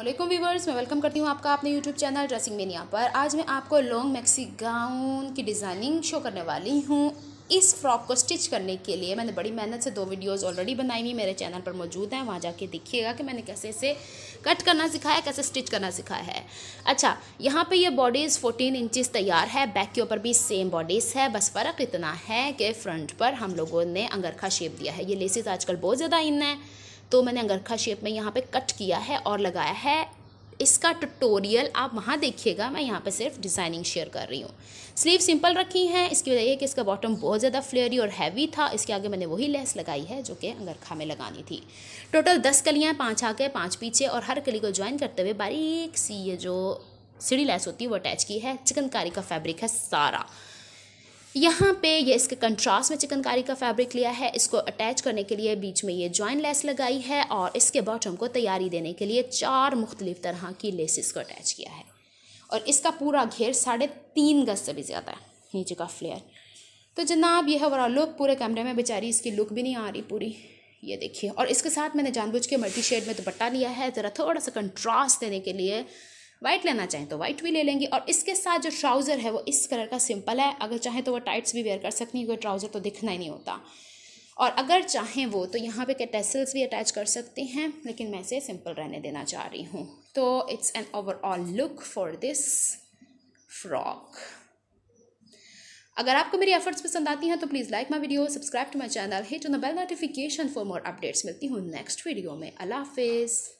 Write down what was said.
अल्लाम वीवर्स मैं वेलकम करती हूँ आपका अपने यूट्यूब चैनल ड्रेसिंग मेनिया पर आज मैं आपको लॉन्ग मैक्सी गाउन की डिज़ाइनिंग शो करने वाली हूँ इस फ्रॉक को स्टिच करने के लिए मैंने बड़ी मेहनत से दो वीडियोस ऑलरेडी बनाई हुई मेरे चैनल पर मौजूद हैं वहाँ जाके देखिएगा कि मैंने कैसे इसे कट करना सिखाया कैसे स्टिच करना सिखाया है अच्छा यहाँ पे ये बॉडीज़ फ़ोटीन इंचेस तैयार है बैक के ऊपर भी सेम बॉडीज़ है बस फ़र्क इतना है कि फ्रंट पर हम लोगों ने अंगरखा शेप दिया है ये लेसिस आजकल बहुत ज़्यादा इन है तो मैंने अंगरखा शेप में यहाँ पे कट किया है और लगाया है इसका ट्यूटोरियल आप वहाँ देखिएगा मैं यहाँ पे सिर्फ डिज़ाइनिंग शेयर कर रही हूँ स्लीव सिंपल रखी हैं इसकी वजह यह कि इसका बॉटम बहुत ज़्यादा फ्लेयरी और हैवी था इसके आगे मैंने वही लेस लगाई है जो कि अंगरखा में लगानी थी टोटल दस कलियाँ पाँच आगे पाँच पीछे और हर कली को ज्वाइन करते हुए बारीक सी ये जो सीढ़ी लैस होती है वो अटैच की है चिकनकारी का फैब्रिक है सारा यहाँ पे ये इसके कंट्रास्ट में चिकनकारी का फैब्रिक लिया है इसको अटैच करने के लिए बीच में ये जॉइन लेस लगाई है और इसके बॉटम को तैयारी देने के लिए चार मुख्तलिफ तरह की लेसिस को अटैच किया है और इसका पूरा घेर साढ़े तीन गज से भी ज़्यादा है नीचे का फ्लेयर तो जनाब यह वाला लुक पूरे कैमरे में बेचारी इसकी लुक भी नहीं आ रही पूरी ये देखिए और इसके साथ मैंने जानबूझ के मल्टी शेड में दुपट्टा लिया है ज़रा थोड़ा सा कंट्रास्ट देने के लिए वाइट लेना चाहें तो वाइट भी ले लेंगे और इसके साथ जो ट्राउज़र है वो इस कलर का सिंपल है अगर चाहें तो वो टाइट्स भी वेयर कर सकती हैं क्योंकि ट्राउज़र तो दिखना ही नहीं होता और अगर चाहें वो तो यहाँ पे टेसल्स भी अटैच कर सकते हैं लेकिन मैं इसे सिंपल रहने देना चाह रही हूँ तो it's an overall look for this frock अगर आपको मेरी एफर्ट्स पसंद आती हैं तो please like my video subscribe to my channel hit on the bell notification for more updates मिलती हूँ नेक्स्ट वीडियो में अला हाफिज़